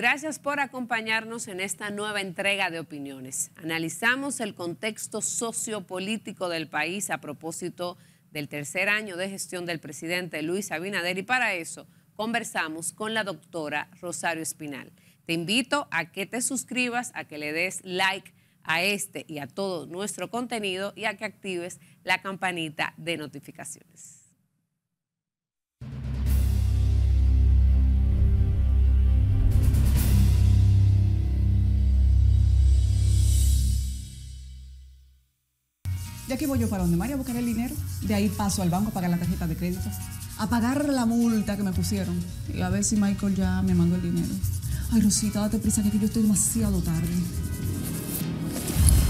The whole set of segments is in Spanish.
Gracias por acompañarnos en esta nueva entrega de opiniones. Analizamos el contexto sociopolítico del país a propósito del tercer año de gestión del presidente Luis Abinader y para eso conversamos con la doctora Rosario Espinal. Te invito a que te suscribas, a que le des like a este y a todo nuestro contenido y a que actives la campanita de notificaciones. Ya aquí voy yo para donde María a buscar el dinero? De ahí paso al banco a pagar la tarjeta de crédito, a pagar la multa que me pusieron y a ver si Michael ya me mandó el dinero. Ay, Rosita, date prisa, que yo estoy demasiado tarde.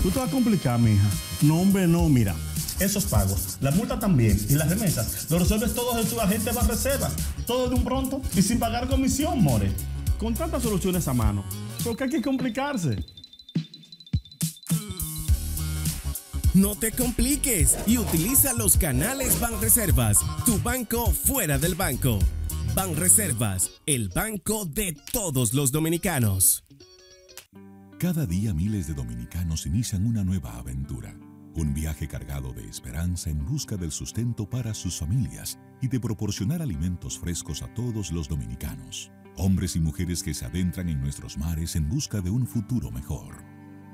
Tú te vas a complicar, mija. No, hombre, no, mira. Esos pagos, la multa también y las remesas, lo resuelves todos en tu agente más reserva. Todo de un pronto y sin pagar comisión, more. Con tantas soluciones a mano, ¿por qué hay que complicarse? No te compliques y utiliza los canales Banreservas, tu banco fuera del banco. Banreservas, el banco de todos los dominicanos. Cada día miles de dominicanos inician una nueva aventura, un viaje cargado de esperanza en busca del sustento para sus familias y de proporcionar alimentos frescos a todos los dominicanos, hombres y mujeres que se adentran en nuestros mares en busca de un futuro mejor.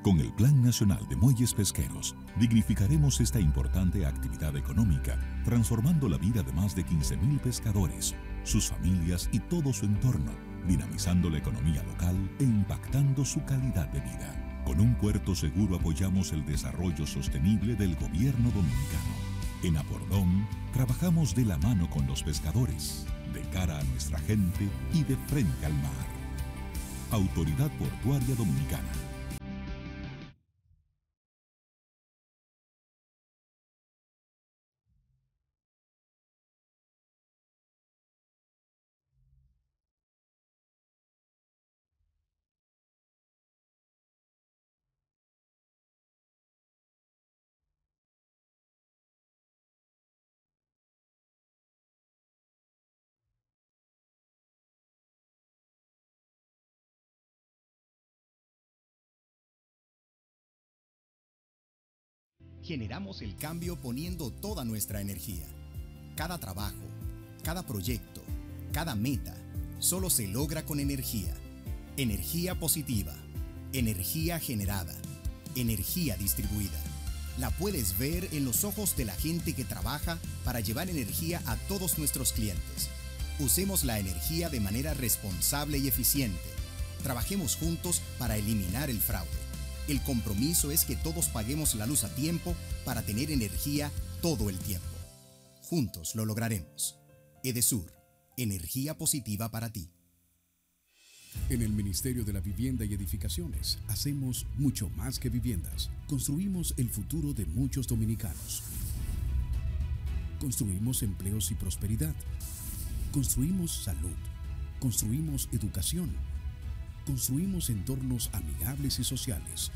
Con el Plan Nacional de Muelles Pesqueros, dignificaremos esta importante actividad económica, transformando la vida de más de 15.000 pescadores, sus familias y todo su entorno, dinamizando la economía local e impactando su calidad de vida. Con un puerto seguro apoyamos el desarrollo sostenible del gobierno dominicano. En Apordón, trabajamos de la mano con los pescadores, de cara a nuestra gente y de frente al mar. Autoridad Portuaria Dominicana generamos el cambio poniendo toda nuestra energía. Cada trabajo, cada proyecto, cada meta, solo se logra con energía. Energía positiva, energía generada, energía distribuida. La puedes ver en los ojos de la gente que trabaja para llevar energía a todos nuestros clientes. Usemos la energía de manera responsable y eficiente. Trabajemos juntos para eliminar el fraude. El compromiso es que todos paguemos la luz a tiempo para tener energía todo el tiempo. Juntos lo lograremos. Edesur, energía positiva para ti. En el Ministerio de la Vivienda y Edificaciones hacemos mucho más que viviendas. Construimos el futuro de muchos dominicanos. Construimos empleos y prosperidad. Construimos salud. Construimos educación Construimos entornos amigables y sociales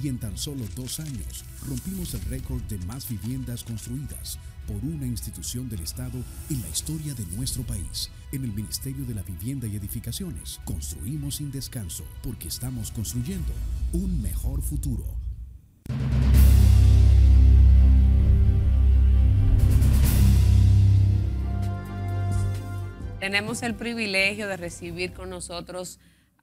y en tan solo dos años rompimos el récord de más viviendas construidas por una institución del Estado en la historia de nuestro país. En el Ministerio de la Vivienda y Edificaciones construimos sin descanso porque estamos construyendo un mejor futuro. Tenemos el privilegio de recibir con nosotros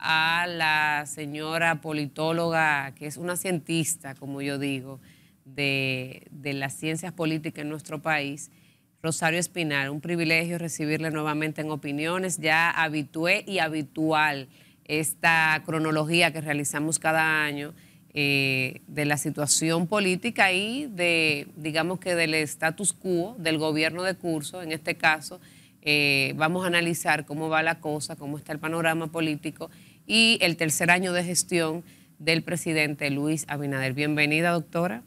a la señora politóloga, que es una cientista, como yo digo, de, las ciencias políticas en nuestro país, Rosario Espinal. Un privilegio recibirle nuevamente en opiniones, ya habitué y habitual esta cronología que realizamos cada año eh, de la situación política y de, digamos que del status quo del gobierno de curso, en este caso. Eh, vamos a analizar cómo va la cosa, cómo está el panorama político y el tercer año de gestión del presidente Luis Abinader. Bienvenida, doctora.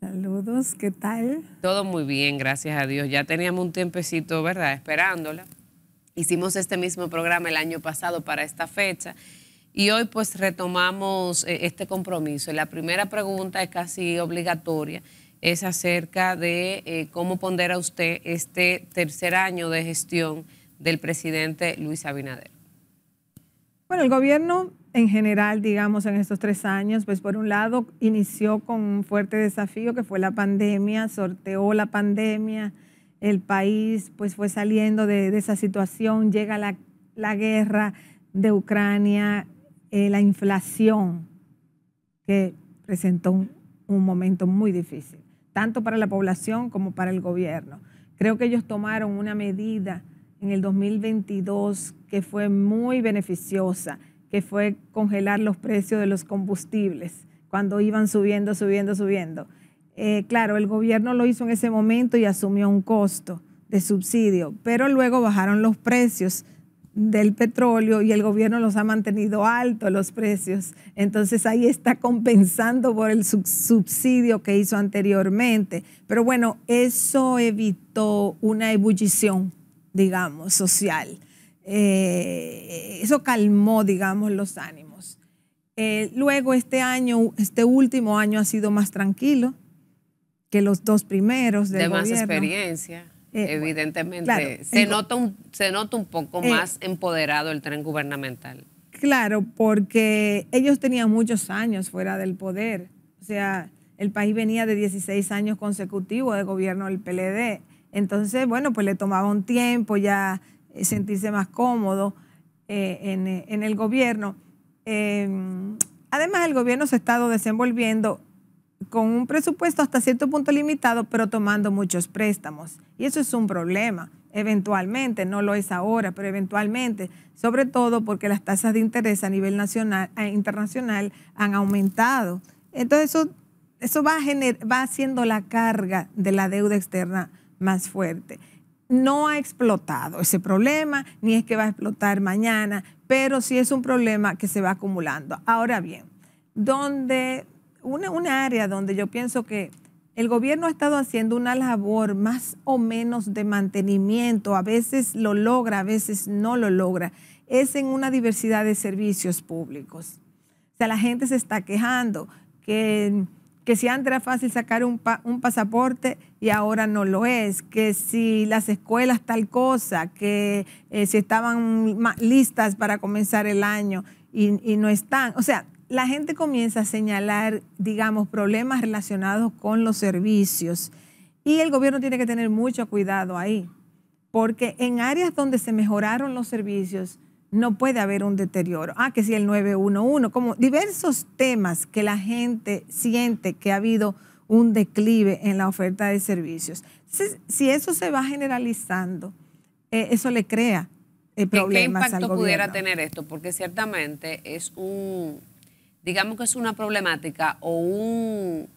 Saludos, ¿qué tal? Todo muy bien, gracias a Dios. Ya teníamos un tiempecito, ¿verdad? Esperándola. Hicimos este mismo programa el año pasado para esta fecha y hoy pues retomamos eh, este compromiso. La primera pregunta es casi obligatoria, es acerca de eh, cómo pondera usted este tercer año de gestión del presidente Luis Abinader. Bueno, el gobierno en general, digamos, en estos tres años, pues por un lado inició con un fuerte desafío que fue la pandemia, sorteó la pandemia, el país pues fue saliendo de, esa situación, llega la, guerra de Ucrania, eh, la inflación, que presentó un momento muy difícil, tanto para la población como para el gobierno. Creo que ellos tomaron una medida en el 2022 que fue muy beneficiosa, que fue congelar los precios de los combustibles cuando iban subiendo, subiendo, subiendo. Eh, claro, el gobierno lo hizo en ese momento y asumió un costo de subsidio, pero luego bajaron los precios del petróleo y el gobierno los ha mantenido altos los precios. Entonces ahí está compensando por el subsidio que hizo anteriormente. Pero bueno, eso evitó una ebullición digamos, social. Eh, eso calmó, digamos, los ánimos. Eh, luego este año, este último año ha sido más tranquilo que los dos primeros de más experiencia. Eh, evidentemente, se, nota un, se nota un poco más empoderado el tren gubernamental. Claro, porque ellos tenían muchos años fuera del poder. O sea, el país venía de 16 años consecutivos de gobierno del PLD entonces, bueno, pues le tomaba un tiempo ya eh, sentirse más cómodo eh, eh, en, el gobierno. Em, además, el gobierno se ha estado desenvolviendo con un presupuesto hasta cierto punto limitado, pero tomando muchos préstamos. Y eso es un problema, eventualmente, no lo es ahora, pero eventualmente, sobre todo porque las tasas de interés a nivel nacional internacional han aumentado. Entonces, eso, va, va haciendo la carga de la deuda externa más fuerte. No ha explotado ese problema, ni es que va a explotar mañana, pero sí es un problema que se va acumulando. Ahora bien, donde una, área donde yo pienso que el gobierno ha estado haciendo una labor más o menos de mantenimiento, a veces lo logra, a veces no lo logra, es en una diversidad de servicios públicos. O sea, la gente se está quejando que que si antes era fácil sacar un, pasaporte y ahora no lo es, que si las escuelas tal cosa, que eh, si estaban listas para comenzar el año y no están. O sea, la gente comienza a señalar, digamos, problemas relacionados con los servicios y el gobierno tiene que tener mucho cuidado ahí, porque en áreas donde se mejoraron los servicios, no puede haber un deterioro. Ah, que si el 911, como diversos temas que la gente siente que ha habido un declive en la oferta de servicios. Si, eso se va generalizando, eh, eso le crea eh, problemas. ¿Qué impacto pudiera tener esto? Porque ciertamente es un, digamos que es una problemática o un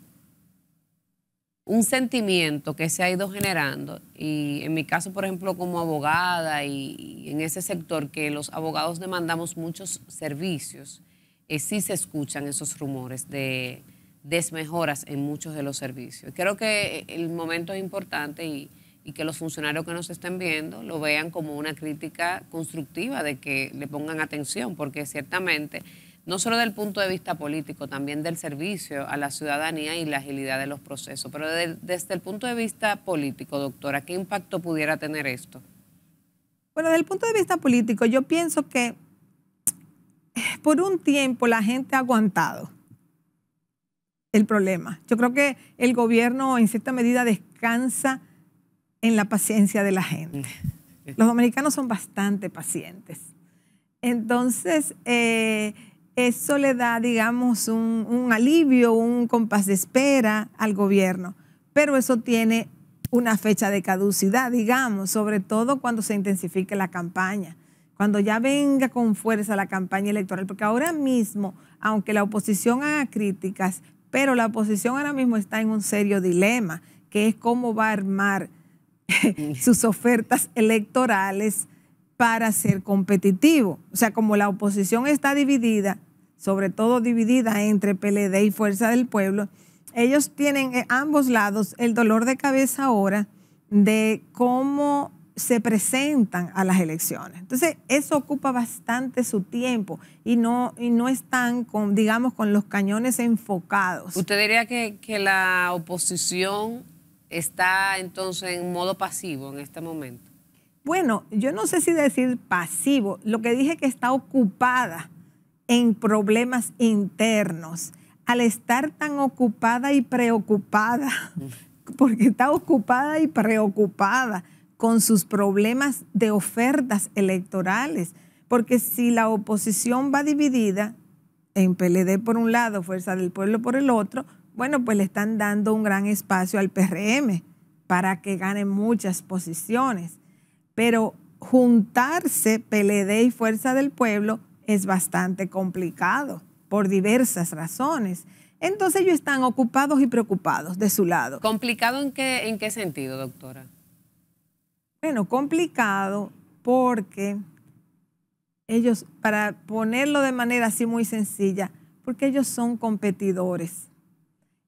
un sentimiento que se ha ido generando, y en mi caso, por ejemplo, como abogada y en ese sector que los abogados demandamos muchos servicios, eh, sí se escuchan esos rumores de desmejoras en muchos de los servicios. Creo que eh, el momento es importante y, y que los funcionarios que nos estén viendo lo vean como una crítica constructiva de que le pongan atención, porque ciertamente no solo del punto de vista político, también del servicio a la ciudadanía y la agilidad de los procesos, pero desde el punto de vista político, doctora, ¿qué impacto pudiera tener esto? Bueno, desde el punto de vista político, yo pienso que eh, por un tiempo la gente ha aguantado el problema. Yo creo que el gobierno en cierta medida descansa en la paciencia de la gente. Mm. Los dominicanos son bastante pacientes. Entonces, eh, eso le da, digamos, un, alivio, un compás de espera al gobierno, pero eso tiene una fecha de caducidad, digamos, sobre todo cuando se intensifique la campaña, cuando ya venga con fuerza la campaña electoral, porque ahora mismo, aunque la oposición haga críticas, pero la oposición ahora mismo está en un serio dilema, que es cómo va a armar sus ofertas electorales para ser competitivo. O sea, como la oposición está dividida, sobre todo dividida entre PLD y Fuerza del Pueblo, ellos tienen en eh, ambos lados el dolor de cabeza ahora de cómo se presentan a las elecciones. Entonces, eso ocupa bastante su tiempo y no, y no están, con, digamos, con los cañones enfocados. ¿Usted diría que la oposición está entonces en modo pasivo en este momento? bueno, yo no sé si decir pasivo, lo que dije que está ocupada en problemas internos. Al estar tan ocupada y preocupada, porque está ocupada y preocupada con sus problemas de ofertas electorales, porque si la oposición va dividida en PLD por un lado, Fuerza del Pueblo por el otro, bueno, pues le están dando un gran espacio al PRM para que gane muchas posiciones pero juntarse PLD y Fuerza del Pueblo es bastante complicado por diversas razones. Entonces ellos están ocupados y preocupados de su lado. ¿Complicado en qué, en qué sentido, doctora? Bueno, complicado porque ellos, para ponerlo de manera así muy sencilla, porque ellos son competidores.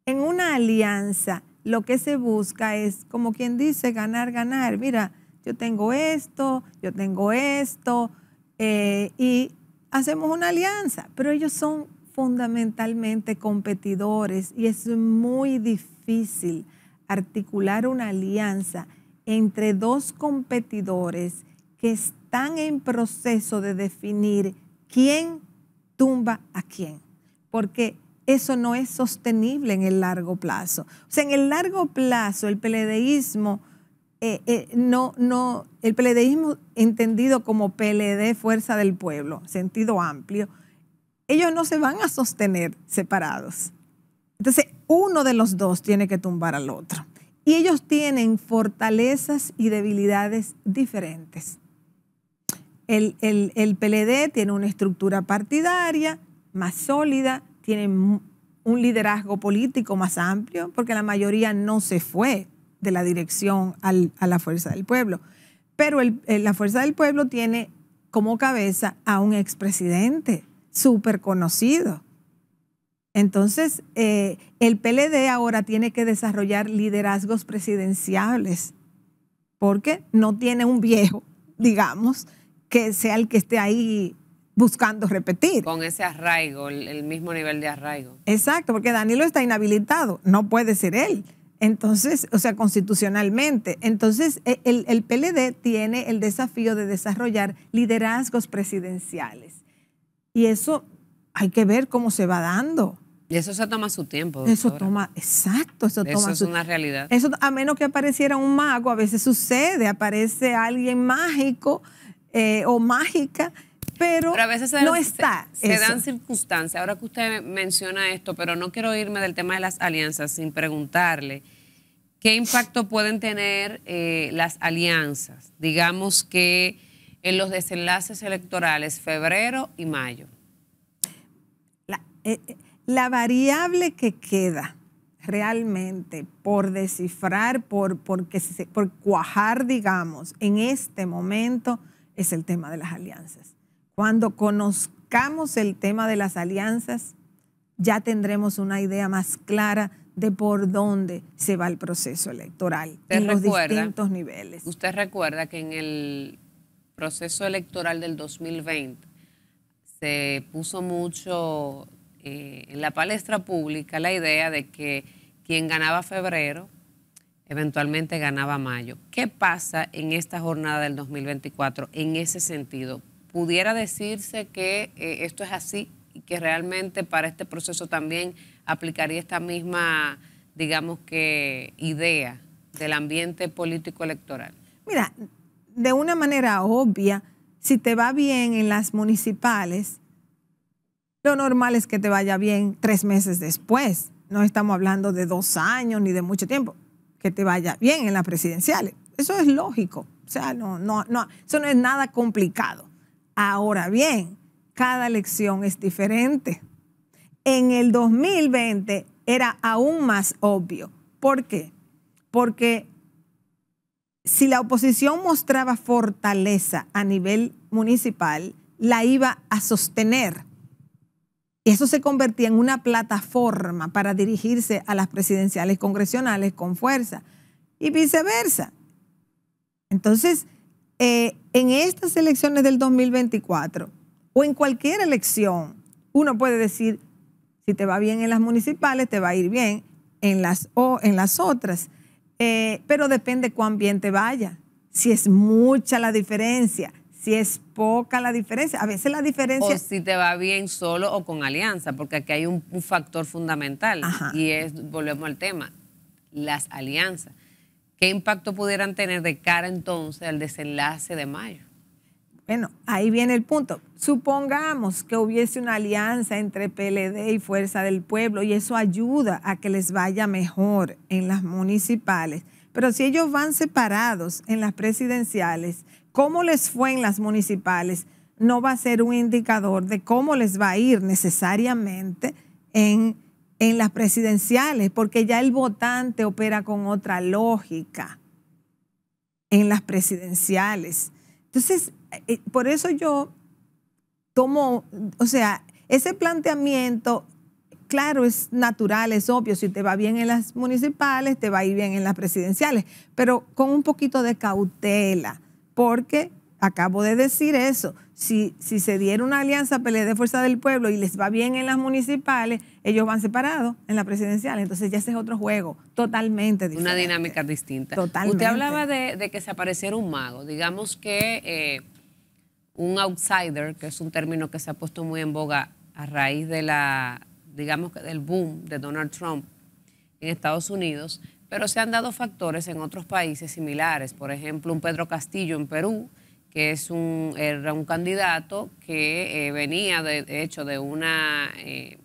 En una alianza lo que se busca es, como quien dice, ganar, ganar. Mira, yo tengo esto, yo tengo esto, eh, y hacemos una alianza, pero ellos son fundamentalmente competidores y es muy difícil articular una alianza entre dos competidores que están en proceso de definir quién tumba a quién, porque eso no es sostenible en el largo plazo. O sea, en el largo plazo el peledeísmo eh, eh, no, no, el pledeísmo entendido como PLD, fuerza del pueblo, sentido amplio, ellos no se van a sostener separados. Entonces, uno de los dos tiene que tumbar al otro. Y ellos tienen fortalezas y debilidades diferentes. El, el, el PLD tiene una estructura partidaria más sólida, tiene un liderazgo político más amplio, porque la mayoría no se fue de la dirección a la Fuerza del Pueblo. Pero eh, la Fuerza del Pueblo tiene como cabeza a un expresidente súper conocido. Entonces, eh, el PLD ahora tiene que desarrollar liderazgos presidenciales, porque no tiene un viejo, digamos, que sea el que esté ahí buscando repetir. Con ese arraigo, el, mismo nivel de arraigo. Exacto, porque Danilo está inhabilitado, no puede ser él. Entonces, o sea, constitucionalmente. Entonces, e, el, PLD tiene el desafío de desarrollar liderazgos presidenciales. Y eso hay que ver cómo se va dando. Y eso se toma su tiempo. Eso toma, exacto, eso, es una realidad. Eso, a menos que apareciera un mago, a veces sucede, aparece alguien mágico eh, o mágica, pero, no está. se dan circunstancias. Ahora que usted menciona esto, pero no quiero irme del tema de las alianzas sin preguntarle ¿Qué impacto pueden tener eh, las alianzas? Digamos que en los desenlaces electorales, febrero y mayo. La, eh, eh, variable que queda realmente por descifrar, por, porque por cuajar, digamos, en este momento es el tema de las alianzas. Cuando conozcamos el tema de las alianzas, ya tendremos una idea más clara de por dónde se va el proceso electoral en los distintos niveles. Usted recuerda que en el proceso electoral del 2020 se puso mucho eh, en la palestra pública la idea de que quien ganaba febrero eventualmente ganaba mayo. ¿Qué pasa en esta jornada del 2024 en ese sentido? ¿Pudiera decirse que eh, esto es así y que realmente para este proceso también aplicaría esta misma, digamos que, idea del ambiente político electoral? Mira, de una manera obvia, si te va bien en las municipales, lo normal es que te vaya bien tres meses después. No estamos hablando de dos años ni de mucho tiempo. Que te vaya bien en las presidenciales. Eso es lógico. O sea, no, no, no, eso no es nada complicado. Ahora bien, cada elección es diferente en el 2020 era aún más obvio. ¿Por qué? Porque si la oposición mostraba fortaleza a nivel municipal, la iba a sostener. Y eso se convertía en una plataforma para dirigirse a las presidenciales congresionales con fuerza y viceversa. Entonces, eh, en estas elecciones del 2024 o en cualquier elección, uno puede decir, si te va bien en las municipales, te va a ir bien en las, o en las otras. Eh, pero depende cuán bien te vaya. Si es mucha la diferencia, si es poca la diferencia. A veces la diferencia. O si te va bien solo o con alianza, porque aquí hay un, factor fundamental y es, volvemos al tema, las alianzas. ¿Qué impacto pudieran tener de cara entonces al desenlace de mayo? Bueno, ahí viene el punto. Supongamos que hubiese una alianza entre PLD y Fuerza del Pueblo y eso ayuda a que les vaya mejor en las municipales. Pero si ellos van separados en las presidenciales, ¿cómo les fue en las municipales? No va a ser un indicador de cómo les va a ir necesariamente en, las presidenciales, porque ya el votante opera con otra lógica en las presidenciales. Entonces, eh, por eso yo tomo, o sea, ese planteamiento, claro, es natural, es obvio, si te va bien en las municipales, te va a ir bien en las presidenciales, pero con un poquito de cautela, porque acabo de decir eso, si, si se diera una alianza pelea de Fuerza del Pueblo y les va bien en las municipales, ellos van separados en la presidencial. Entonces ya ese es otro juego, totalmente diferente. Una dinámica distinta. Totalmente. Usted hablaba de, que se apareciera un mago. Digamos que eh, un outsider, que es un término que se ha puesto muy en boga a raíz de la, digamos que del boom de Donald Trump en Estados Unidos, pero se han dado factores en otros países similares. Por ejemplo, un Pedro Castillo en Perú, que es un, era un candidato que eh, venía, de, hecho, de una, eh,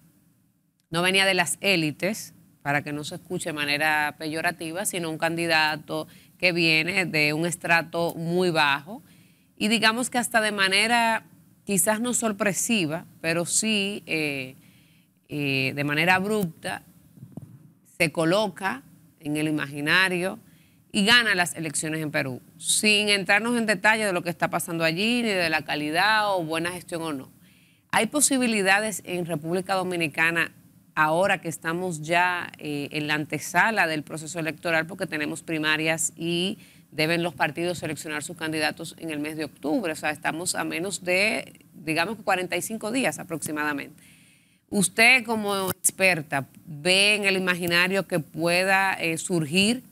no venía de las élites, para que no se escuche de manera peyorativa, sino un candidato que viene de un estrato muy bajo y digamos que hasta de manera quizás no sorpresiva, pero sí eh, eh, de manera abrupta, se coloca en el imaginario y gana las elecciones en Perú, sin entrarnos en detalle de lo que está pasando allí, ni de la calidad o buena gestión o no. ¿Hay posibilidades en República Dominicana ahora que estamos ya eh, en la antesala del proceso electoral porque tenemos primarias y deben los partidos seleccionar sus candidatos en el mes de octubre. O sea, estamos a menos de, digamos, 45 días aproximadamente. Usted como experta ve en el imaginario que pueda eh, surgir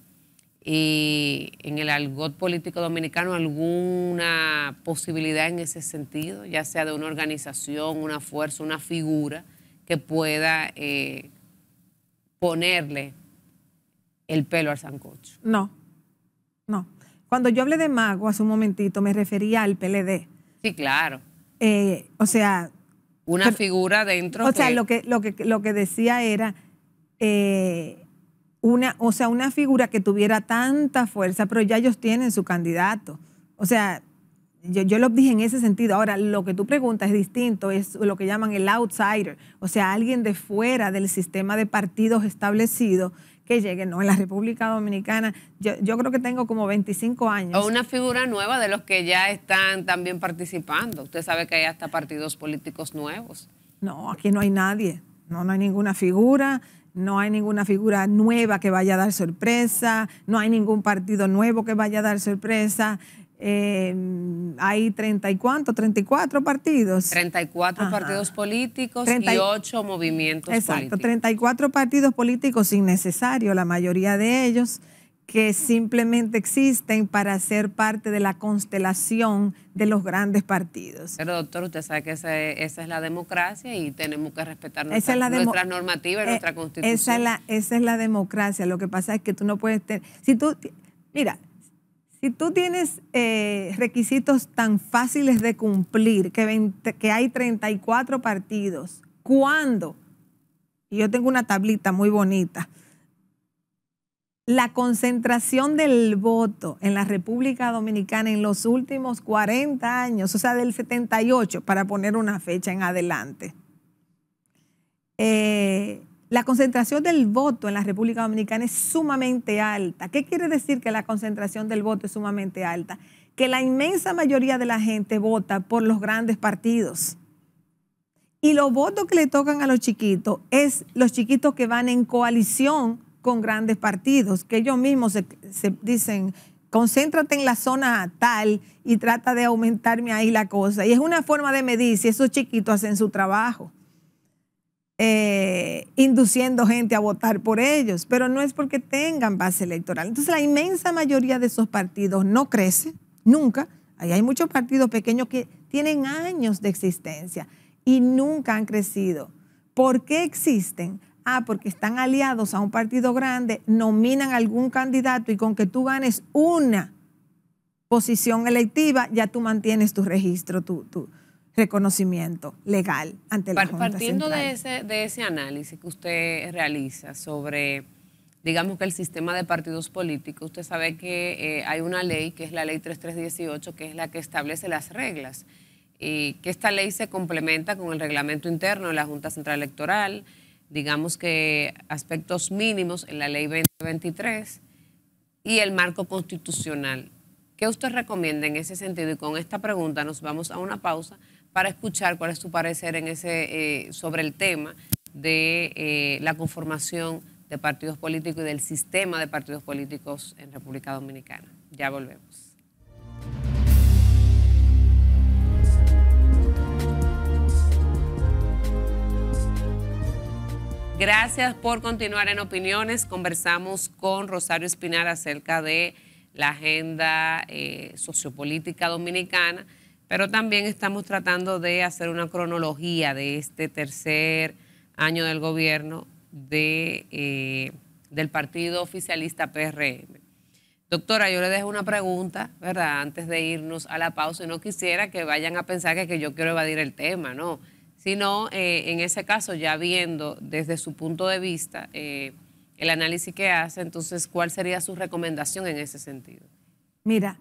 eh, en el algod político dominicano alguna posibilidad en ese sentido, ya sea de una organización, una fuerza, una figura que pueda eh, ponerle el pelo al sancocho. No, no. Cuando yo hablé de mago hace un momentito, me refería al PLD. Sí, claro. Eh, o sea. Una figura dentro. O sea, lo que, lo, que, lo que decía era. Eh, una, o sea, una figura que tuviera tanta fuerza, pero ya ellos tienen su candidato. O sea, yo, yo, lo dije en ese sentido. Ahora, lo que tú preguntas es distinto, es lo que llaman el outsider, o sea, alguien de fuera del sistema de partidos establecido que lleguen, No, en la República Dominicana yo, yo creo que tengo como 25 años. O una figura nueva de los que ya están también participando. Usted sabe que hay hasta partidos políticos nuevos. No, aquí no hay nadie. No, no hay ninguna figura no hay ninguna figura nueva que vaya a dar sorpresa, no hay ningún partido nuevo que vaya a dar sorpresa. Eh, hay treinta y cuánto, treinta y cuatro partidos. treinta y cuatro partidos políticos y ocho movimientos exacto, y cuatro partidos políticos innecesarios, la mayoría de ellos, que simplemente existen para ser parte de la constelación de los grandes partidos. Pero doctor, usted sabe que esa e, es, la democracia y tenemos que respetar nuestra, eh, nuestra normativa y nuestra constitución. Esa es, la, esa es la democracia. Lo que pasa es que tú no puedes tener... Si tú, mira, si tú tienes eh, requisitos tan fáciles de cumplir, que, que hay 34 partidos, ¿cuándo? Y yo tengo una tablita muy bonita. La concentración del voto en la República Dominicana en los últimos 40 años, o sea, del 78, para poner una fecha en adelante. Eh, la concentración del voto en la República Dominicana es sumamente alta. ¿Qué quiere decir que la concentración del voto es sumamente alta? Que la inmensa mayoría de la gente vota por los grandes partidos. Y los votos que le tocan a los chiquitos es los chiquitos que van en coalición con grandes partidos, que ellos mismos se, dicen, concéntrate en la zona tal y trata de aumentarme ahí la cosa. Y es una forma de medir si esos chiquitos hacen su trabajo. Eh, induciendo gente a votar por ellos, pero no es porque tengan base electoral. Entonces la inmensa mayoría de esos partidos no crece, nunca. hay muchos partidos pequeños que tienen años de existencia y nunca han crecido. ¿Por qué existen? Ah, porque están aliados a un partido grande, nominan algún candidato y con que tú ganes una posición electiva, ya tú mantienes tu registro, tu, tu, reconocimiento legal ante la Junta Partiendo de ese, de ese análisis que usted realiza sobre, digamos que el sistema de partidos políticos, usted sabe que eh, hay una ley que es la ley 3318, que es la que establece las reglas, y que esta ley se complementa con el reglamento interno de la Junta Central Electoral, digamos que aspectos mínimos en la ley 2023 y el marco constitucional. ¿Qué usted recomienda en ese sentido? Y con esta pregunta nos vamos a una pausa para escuchar cuál es tu parecer en ese, eh, sobre el tema de eh, la conformación de partidos políticos y del sistema de partidos políticos en República Dominicana. Ya volvemos. Gracias por continuar en opiniones. Conversamos con Rosario Espinar acerca de la agenda eh, sociopolítica dominicana. Pero también estamos tratando de hacer una cronología de este tercer año del gobierno de, eh, del partido oficialista PRM. Doctora, yo le dejo una pregunta, ¿verdad? Antes de irnos a la pausa, y no quisiera que vayan a pensar que, yo quiero evadir el tema, ¿no? Sino, eh, en ese caso, ya viendo desde su punto de vista eh, el análisis que hace, entonces, ¿cuál sería su recomendación en ese sentido? Mira,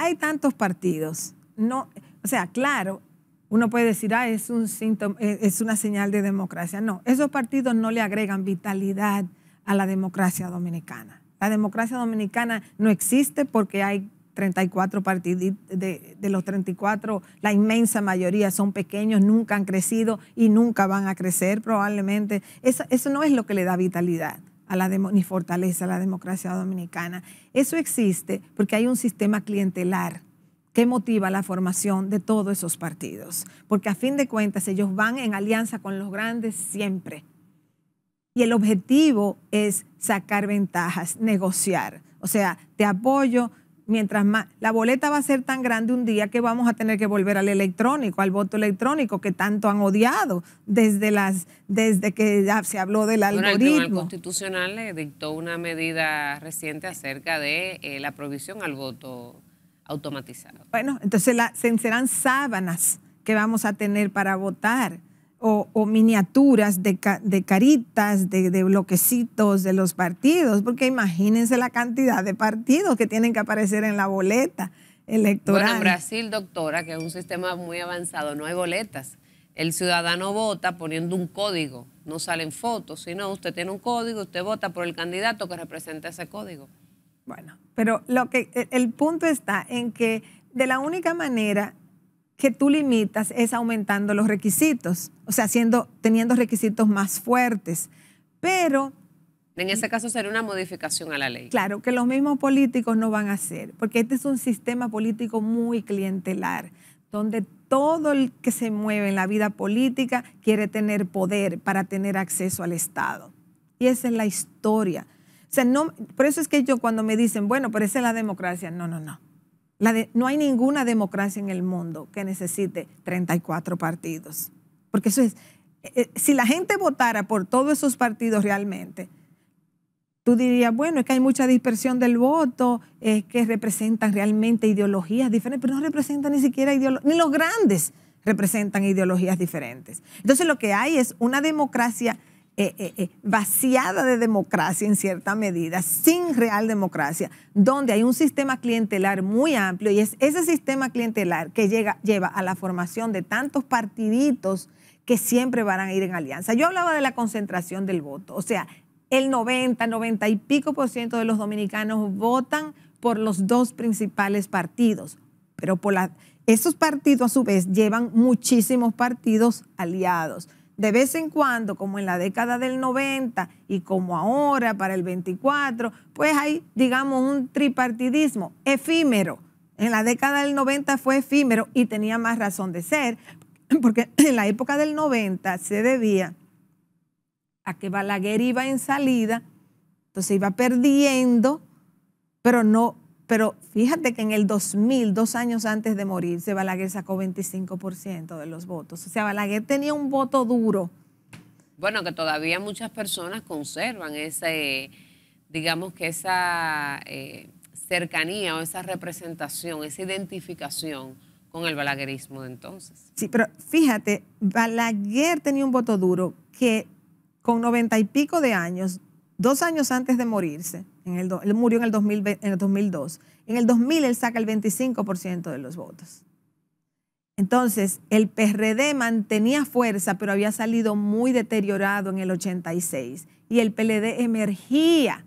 hay tantos partidos. No, o sea, claro, uno puede decir, ah, es, un síntoma, eh, es una señal de democracia. No, esos partidos no le agregan vitalidad a la democracia dominicana. La democracia dominicana no existe porque hay 34 partidos, de, de, los 34, la inmensa mayoría son pequeños, nunca han crecido y nunca van a crecer probablemente. Eso, eso no es lo que le da vitalidad a la ni fortaleza a la democracia dominicana. Eso existe porque hay un sistema clientelar que motiva la formación de todos esos partidos, porque a fin de cuentas ellos van en alianza con los grandes siempre. Y el objetivo es sacar ventajas, negociar. O sea, te apoyo, mientras más, la boleta va a ser tan grande un día que vamos a tener que volver al electrónico, al voto electrónico que tanto han odiado desde las, desde que ya se habló del algoritmo. El Tribunal Constitucional le dictó una medida reciente acerca de eh, la provisión al voto automatizado. Bueno, entonces la, serán sábanas que vamos a tener para votar o, miniaturas de, caritas, de, bloquecitos de los partidos, porque imagínense la cantidad de partidos que tienen que aparecer en la boleta electoral. Bueno, en Brasil, doctora, que es un sistema muy avanzado, no hay boletas. El ciudadano vota poniendo un código, no salen fotos, sino usted tiene un código, usted vota por el candidato que representa ese código. Bueno, pero lo que el punto está en que de la única manera que tú limitas es aumentando los requisitos, o sea, teniendo requisitos más fuertes. Pero... En ese caso sería una modificación a la ley. Claro, que los mismos políticos no van a hacer, porque este es un sistema político muy clientelar, donde todo el que se mueve en la vida política quiere tener poder para tener acceso al Estado. Y esa es la historia. O sea, no, por eso es que yo cuando me dicen, bueno, pero esa es la democracia, no, no, no no hay ninguna democracia en el mundo que necesite 34 partidos. Porque eso es, eh, eh, si la gente votara por todos esos partidos realmente, tú dirías, bueno, es que hay mucha dispersión del voto, es que representan realmente ideologías diferentes, pero no representan ni siquiera ideologías, ni los grandes representan ideologías diferentes. Entonces lo que hay es una democracia eh, eh, eh, vaciada de democracia en cierta medida, sin real democracia, donde hay un sistema clientelar muy amplio y es ese sistema clientelar que llega, lleva a la formación de tantos partiditos que siempre van a ir en alianza. Yo hablaba de la concentración del voto, o sea, el 90, 90 y pico por ciento de los dominicanos votan por los dos principales partidos, pero esos partidos a su vez llevan muchísimos partidos aliados de vez en cuando, como en la década del 90 y como ahora para el 24, pues hay, digamos, un tripartidismo efímero. En la década del 90 fue efímero y tenía más razón de ser, porque en la época del 90 se debía a que Balaguer iba en salida, entonces iba perdiendo, pero no pero fíjate que en el 2000, dos años antes de morirse, Balaguer sacó 25% de los votos. O sea, Balaguer tenía un voto duro. Bueno, que todavía muchas personas conservan ese, digamos que esa eh, cercanía o esa representación, esa identificación con el balaguerismo de entonces. Sí, pero fíjate, Balaguer tenía un voto duro que con noventa y pico de años, dos años antes de morirse, él murió en el, en 2002. En el 2000 él saca el 25% de los votos. Entonces, el PRD mantenía fuerza, pero había salido muy deteriorado en el 86. Y el PLD emergía.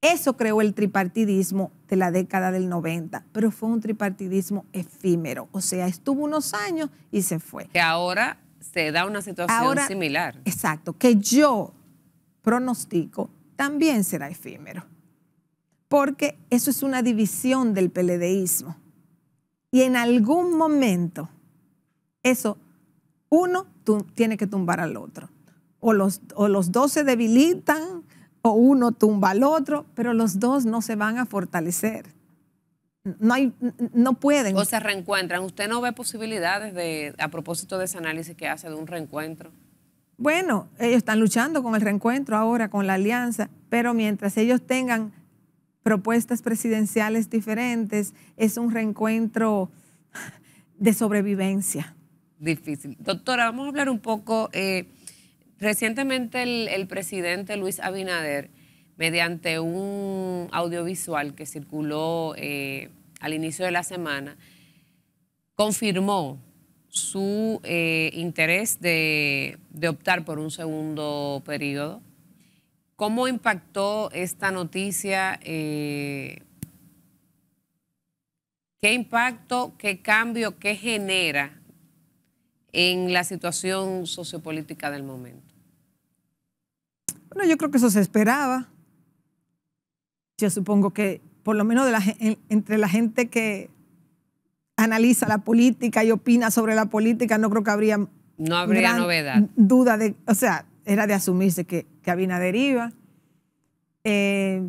Eso creó el tripartidismo de la década del 90, pero fue un tripartidismo efímero. O sea, estuvo unos años y se fue. Que ahora se da una situación similar. Exacto, que yo pronostico también será efímero, porque eso es una división del peledeísmo. Y en algún momento, eso, uno tiene que tumbar al otro. O los, los dos se debilitan, o uno tumba al otro, pero los dos no se van a fortalecer. No, hay, no pueden. O se reencuentran. ¿Usted no ve posibilidades de, a propósito de ese análisis que hace de un reencuentro? Bueno, ellos están luchando con el reencuentro ahora, con la alianza, pero mientras ellos tengan propuestas presidenciales diferentes, es un reencuentro de sobrevivencia. Difícil. Doctora, vamos a hablar un poco. Eh, recientemente el, presidente Luis Abinader, mediante un audiovisual que circuló eh, al inicio de la semana, confirmó su eh, interés de, optar por un segundo periodo. ¿Cómo impactó esta noticia? Eh, ¿Qué impacto, qué cambio, qué genera en la situación sociopolítica del momento? Bueno, yo creo que eso se esperaba. Yo supongo que, por lo menos de la, entre la gente que analiza la política y opina sobre la política, no creo que habría... No habría novedad. Duda de, o sea, era de asumirse que, que una deriva. Eh,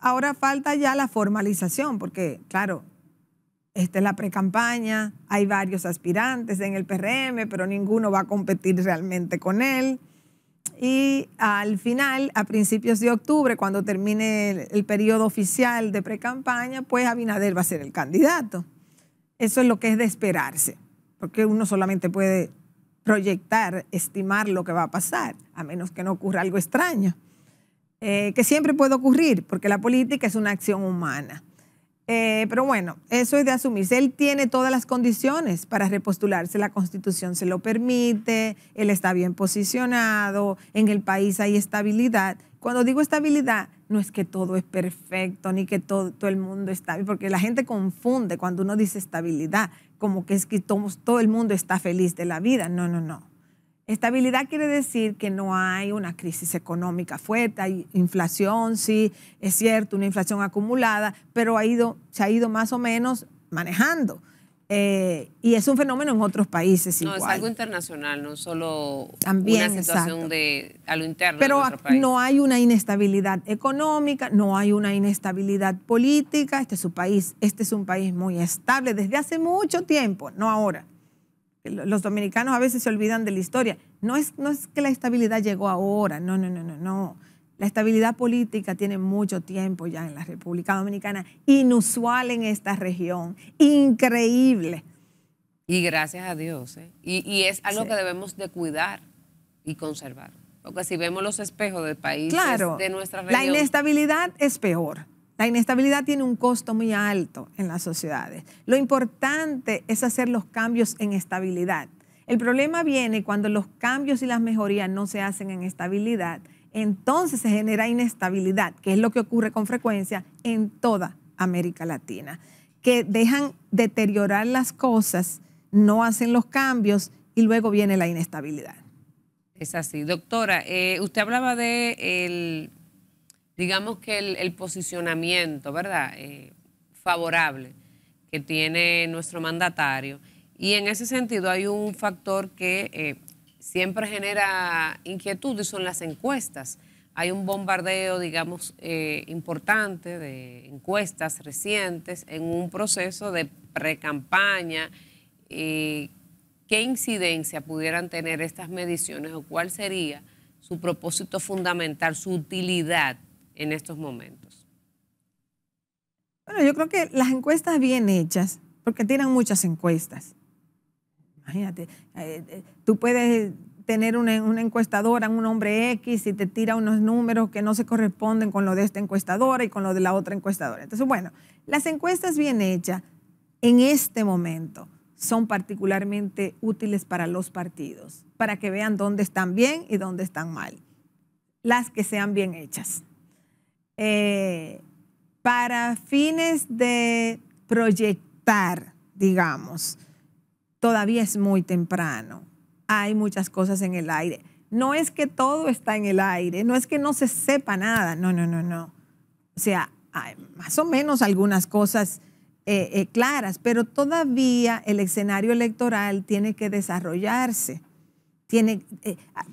ahora falta ya la formalización, porque claro, esta es la precampaña, hay varios aspirantes en el PRM, pero ninguno va a competir realmente con él y al final, a principios de octubre, cuando termine el, periodo oficial de precampaña, pues Abinader va a ser el candidato. Eso es lo que es de esperarse, porque uno solamente puede proyectar, estimar lo que va a pasar, a menos que no ocurra algo extraño, eh, que siempre puede ocurrir, porque la política es una acción humana. Eh, pero bueno, eso es de asumirse. Él tiene todas las condiciones para repostularse. La constitución se lo permite, él está bien posicionado, en el país hay estabilidad. Cuando digo estabilidad, no es que todo es perfecto, ni que todo, el mundo está, porque la gente confunde cuando uno dice estabilidad, como que es que todo el mundo está feliz de la vida. No, no, no. Estabilidad quiere decir que no hay una crisis económica fuerte, hay inflación, sí, es cierto, una inflación acumulada, pero ha ido, se ha ido más o menos manejando. Eh, y es un fenómeno en otros países. No, es algo internacional, no solo También, una situación de, a lo interno. Pero no hay una inestabilidad económica, no hay una inestabilidad política. Este es, su país, este es un país muy estable desde hace mucho tiempo, no ahora los dominicanos a veces se olvidan de la historia. No es, no es que la estabilidad llegó ahora, no, no, no, no, no. La estabilidad política tiene mucho tiempo ya en la República Dominicana, inusual en esta región, increíble. Y gracias a Dios. ¿eh? Y, y, es algo que debemos de cuidar y conservar. Porque si vemos los espejos del país, claro, de nuestra región. La inestabilidad es peor. La inestabilidad tiene un costo muy alto en las sociedades. Lo importante es hacer los cambios en estabilidad. El problema viene cuando los cambios y las mejorías no se hacen en estabilidad. Entonces se genera inestabilidad, que es lo que ocurre con frecuencia en toda América Latina, que dejan deteriorar las cosas, no hacen los cambios y luego viene la inestabilidad. Es así. Doctora, eh, usted hablaba de el digamos que el, posicionamiento, ¿verdad? Eh, favorable que tiene nuestro mandatario. Y en ese sentido hay un factor que eh, siempre genera inquietud y son las encuestas. Hay un bombardeo, digamos, eh, importante de encuestas recientes en un proceso de pre-campaña. ¿Qué incidencia pudieran tener estas mediciones o cuál sería su propósito fundamental, su utilidad en estos momentos? Bueno, yo creo que las encuestas bien hechas, porque tiran muchas encuestas. Imagínate, eh, eh, tú puedes tener una, encuestadora, un hombre X, y te tira unos números que no se corresponden con lo de esta encuestadora y con lo de la otra encuestadora. Entonces, bueno, las encuestas bien hechas en este momento son particularmente útiles para los partidos, para que vean dónde están bien y dónde están mal, las que sean bien hechas. Eh, para fines de proyectar, digamos, todavía es muy temprano. Hay muchas cosas en el aire. No es que todo está en el aire, no es que no se sepa nada, no, no, no, no. O sea, hay más o menos algunas cosas eh, eh, claras, pero todavía el escenario electoral tiene que desarrollarse. Tiene, ah,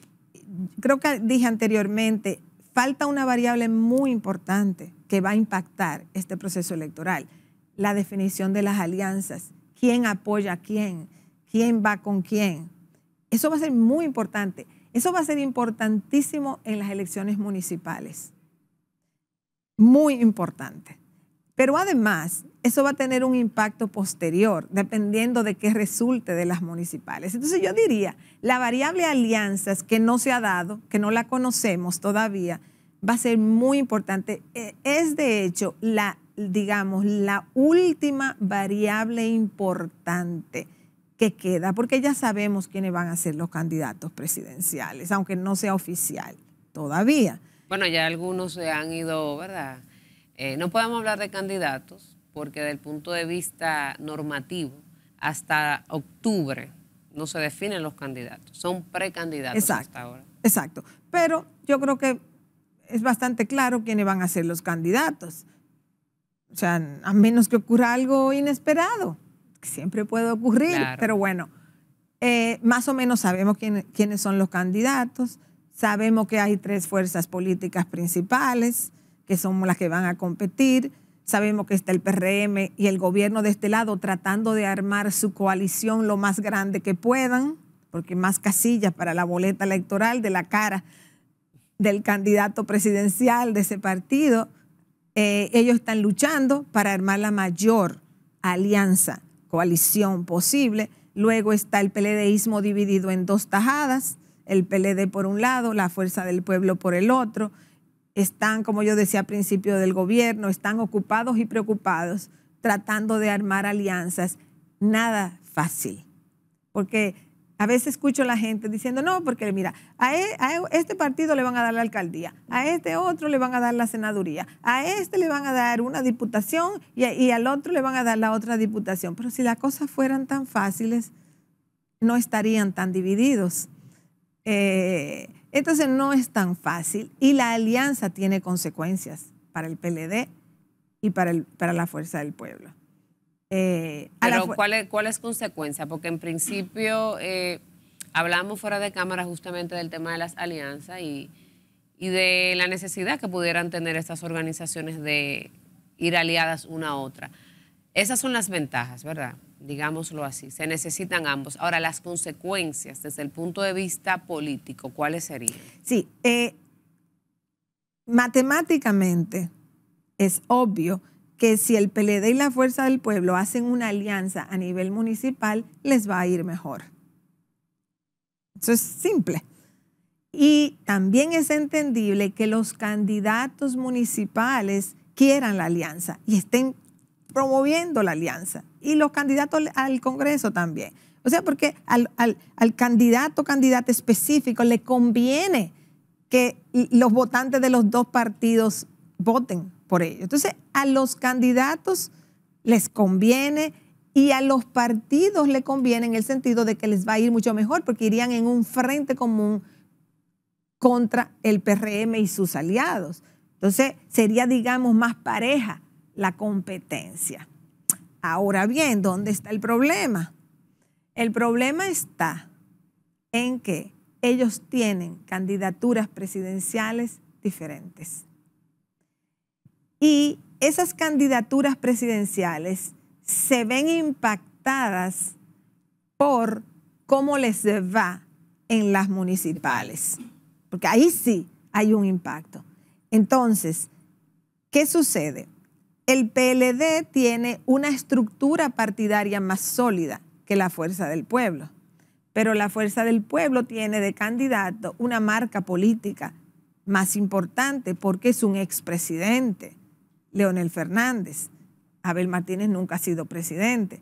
creo que dije anteriormente, falta una variable muy importante que va a impactar este proceso electoral, la definición de las alianzas, quién apoya a quién, quién va con quién. Eso va a ser muy importante. Eso va a ser importantísimo en las elecciones municipales. Muy importante. Pero además, eso va a tener un impacto posterior, dependiendo de qué resulte de las municipales. Entonces yo diría, la variable alianzas que no se ha dado, que no la conocemos todavía, va a ser muy importante. E, es de hecho la, digamos, la última variable importante que queda, porque ya sabemos quiénes van a ser los candidatos presidenciales, aunque no sea oficial todavía. Bueno, ya algunos se han ido, ¿verdad? Eh, no podemos hablar de candidatos porque desde el punto de vista normativo, hasta octubre no se definen los candidatos, son precandidatos exacto, hasta ahora. Exacto, pero yo creo que es bastante claro quiénes van a ser los candidatos. O sea, a menos que ocurra algo inesperado, que siempre puede ocurrir, pero bueno, eh, más o menos sabemos quiénes son los candidatos, sabemos que hay tres fuerzas políticas principales, que son las que van a competir. Sabemos que está el PRM y el gobierno de este lado tratando de armar su coalición lo más grande que puedan, porque más casillas para la boleta electoral de la cara del candidato presidencial de ese partido. Eh, ellos están luchando para armar la mayor alianza, coalición posible. Luego está el PLDismo dividido en dos tajadas, el PLD por un lado, la Fuerza del Pueblo por el otro están, como yo decía al principio del gobierno, están ocupados y preocupados tratando de armar alianzas. Nada fácil, porque a veces escucho a la gente diciendo, no, porque mira, a, e, e, este partido le van a dar la alcaldía, a este otro le van a dar la senaduría, a este le van a dar una diputación y, al otro le van a dar la otra diputación. Pero si las cosas fueran tan fáciles, no estarían tan divididos. Eh, entonces no es tan fácil y la alianza tiene consecuencias para el PLD y para, el, para la fuerza del pueblo. Eh, Pero ¿cuál es, ¿cuál consecuencia? Porque en principio eh, hablamos fuera de cámara justamente del tema de las alianzas y, y de la necesidad que pudieran tener estas organizaciones de ir aliadas una a otra. Esas son las ventajas, ¿verdad? digámoslo así. Se necesitan ambos. Ahora, las consecuencias desde el punto de vista político, ¿cuáles serían? Sí, eh, matemáticamente es obvio que si el PLD y la Fuerza del Pueblo hacen una alianza a nivel municipal, les va a ir mejor. Eso es simple. Y también es entendible que los candidatos municipales quieran la alianza y estén promoviendo la alianza y los candidatos al Congreso también. O sea, porque al, al, al candidato candidato específico le conviene que los votantes de los dos partidos voten por ello. Entonces, a los candidatos les conviene y a los partidos le conviene en el sentido de que les va a ir mucho mejor porque irían en un frente común contra el PRM y sus aliados. Entonces, sería, digamos, más pareja la competencia. Ahora bien, ¿dónde está el problema? El problema está en que ellos tienen candidaturas presidenciales diferentes. Y esas candidaturas presidenciales se ven impactadas por cómo les va en las municipales, porque ahí sí hay un impacto. Entonces, ¿qué sucede? el PLD tiene una estructura partidaria más sólida que la fuerza del pueblo, pero la fuerza del pueblo tiene de candidato una marca política más importante porque es un expresidente, Leonel Fernández. Abel Martínez nunca ha sido presidente.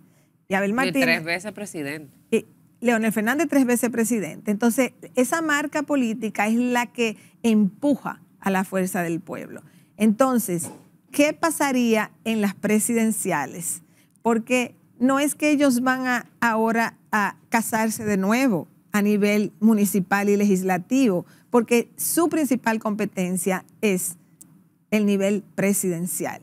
Y Abel Martínez... tres veces presidente. Y Leonel Fernández tres veces presidente. Entonces, esa marca política es la que empuja a la fuerza del pueblo. Entonces, qué pasaría en las presidenciales, porque no es que ellos van a, ahora a casarse de nuevo a nivel municipal y legislativo, porque su principal competencia es el nivel presidencial.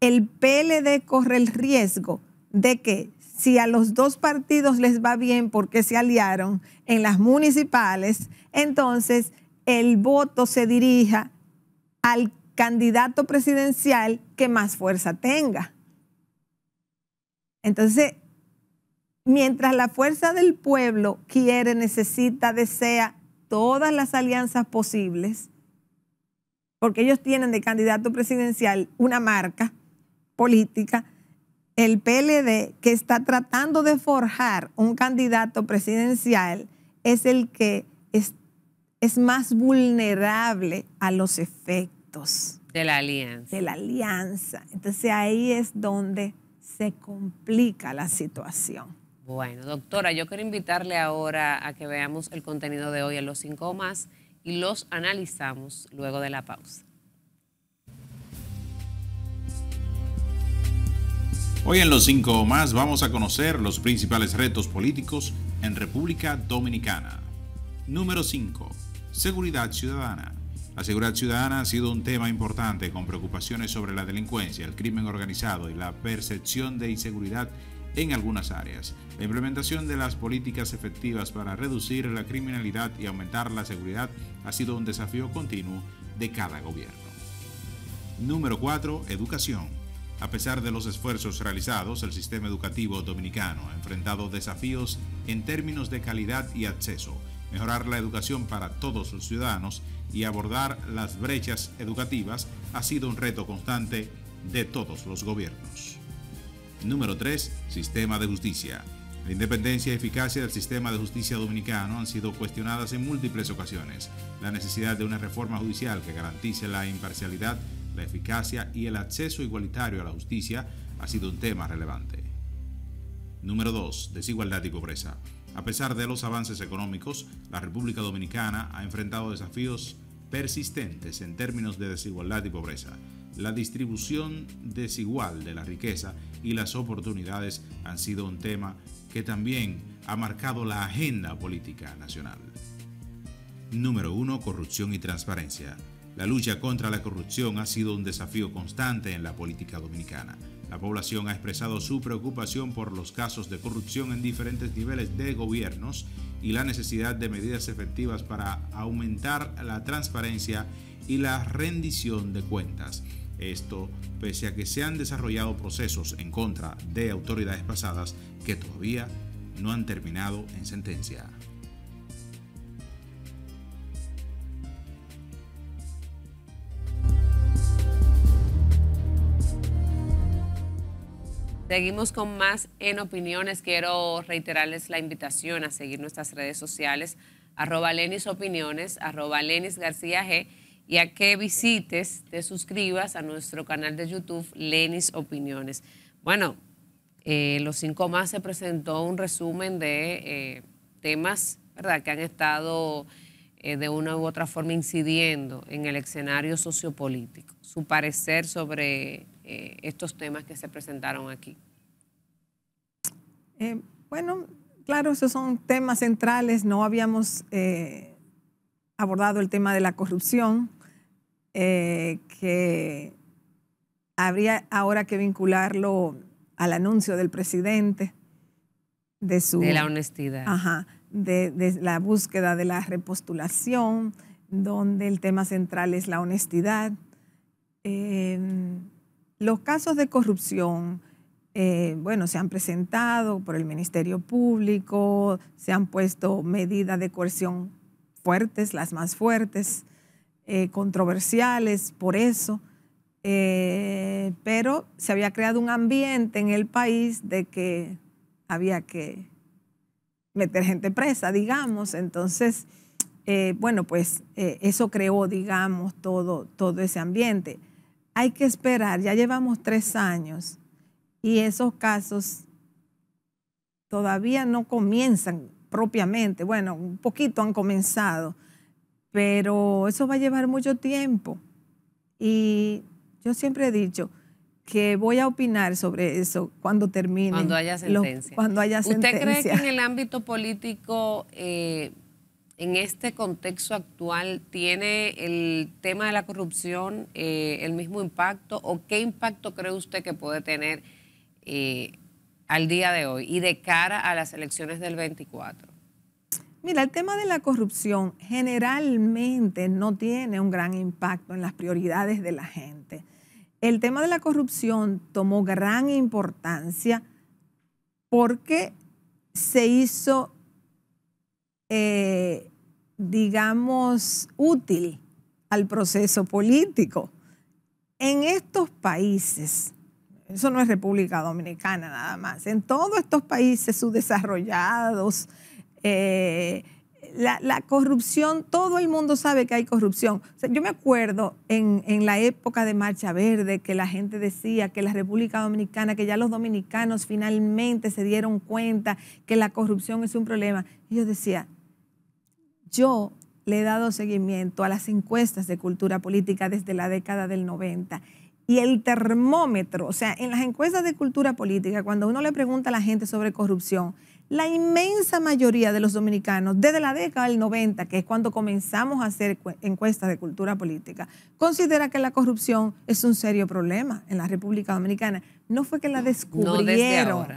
El PLD corre el riesgo de que si a los dos partidos les va bien porque se aliaron en las municipales, entonces el voto se dirija al candidato presidencial que más fuerza tenga. Entonces, mientras la fuerza del pueblo quiere, necesita, desea todas las alianzas posibles, porque ellos tienen de candidato presidencial una marca política, el PLD que está tratando de forjar un candidato presidencial es el que es, es más vulnerable a los efectos de la alianza. De la alianza. Entonces ahí es donde se complica la situación. Bueno, doctora, yo quiero invitarle ahora a que veamos el contenido de hoy en los cinco más y los analizamos luego de la pausa. Hoy en los cinco más vamos a conocer los principales retos políticos en República Dominicana. Número 5. Seguridad Ciudadana. La seguridad ciudadana ha sido un tema importante con preocupaciones sobre la delincuencia, el crimen organizado y la percepción de inseguridad en algunas áreas. La implementación de las políticas efectivas para reducir la criminalidad y aumentar la seguridad ha sido un desafío continuo de cada gobierno. Número 4. Educación. A pesar de los esfuerzos realizados, el sistema educativo dominicano ha enfrentado desafíos en términos de calidad y acceso mejorar la educación para todos los ciudadanos y abordar las brechas educativas ha sido un reto constante de todos los gobiernos. Número 3. Sistema de justicia. La independencia y eficacia del sistema de justicia dominicano han sido cuestionadas en múltiples ocasiones. La necesidad de una reforma judicial que garantice la imparcialidad, la eficacia y el acceso igualitario a la justicia ha sido un tema relevante. Número 2. Desigualdad y pobreza. A pesar de los avances económicos, la República Dominicana ha enfrentado desafíos persistentes en términos de desigualdad y pobreza. La distribución desigual de la riqueza y las oportunidades han sido un tema que también ha marcado la agenda política nacional. Número 1. Corrupción y transparencia. La lucha contra la corrupción ha sido un desafío constante en la política dominicana. La población ha expresado su preocupación por los casos de corrupción en diferentes niveles de gobiernos y la necesidad de medidas efectivas para aumentar la transparencia y la rendición de cuentas. Esto pese a que se han desarrollado procesos en contra de autoridades pasadas que todavía no han terminado en sentencia. Seguimos con más en opiniones. Quiero reiterarles la invitación a seguir nuestras redes sociales, arroba Lenis Opiniones, arroba Lenis García G, y a que visites, te suscribas a nuestro canal de YouTube, Lenis Opiniones. Bueno, eh, los cinco más se presentó un resumen de eh, temas ¿verdad? que han estado eh, de una u otra forma incidiendo en el escenario sociopolítico. Su parecer sobre eh, estos temas que se presentaron aquí? Eh, bueno, claro, esos son temas centrales. No habíamos eh, abordado el tema de la corrupción, que habría ahora que vincularlo al anuncio del presidente de su... De la honestidad. Ajá, de, la búsqueda de la repostulación, donde el tema central es la honestidad. Los casos de corrupción, eh, bueno, se han presentado por el Ministerio Público, se han puesto medidas de coerción fuertes, las más fuertes, eh, controversiales por eso, eh, pero se había creado un ambiente en el país de que había que meter gente presa, digamos, entonces, bueno, pues eso creó, digamos, todo, todo ese ambiente hay que esperar, ya llevamos tres años y esos casos todavía no comienzan propiamente, bueno, un poquito han comenzado, pero eso va a llevar mucho tiempo. Y yo siempre he dicho que voy a opinar sobre eso cuando termine. Cuando haya sentencia. cuando haya sentencia. ¿Usted cree que en el ámbito político... Eh, en este contexto actual tiene el tema de la corrupción eh, el mismo impacto o qué impacto cree usted que puede tener eh, al día de hoy y de cara a las elecciones del 24? Mira, el tema de la corrupción generalmente no tiene un gran impacto en las prioridades de la gente. El tema de la corrupción tomó gran importancia porque se hizo eh, digamos, útil al proceso político. En estos países, eso no es República Dominicana nada más, en todos estos países subdesarrollados, eh, la, corrupción, todo el mundo sabe que hay corrupción. yo me acuerdo en, la época de Marcha Verde que la gente decía que la República Dominicana, que ya los dominicanos finalmente se dieron cuenta que la corrupción es un problema. yo decía, yo le he dado seguimiento a las encuestas de cultura política desde la década del 90 y el termómetro, o sea, en las encuestas de cultura política, cuando uno le pregunta a la gente sobre corrupción, la inmensa mayoría de los dominicanos, desde la década del 90, que es cuando comenzamos a hacer encuestas de cultura política, considera que la corrupción es un serio problema en la República Dominicana. No fue que la descubrieron.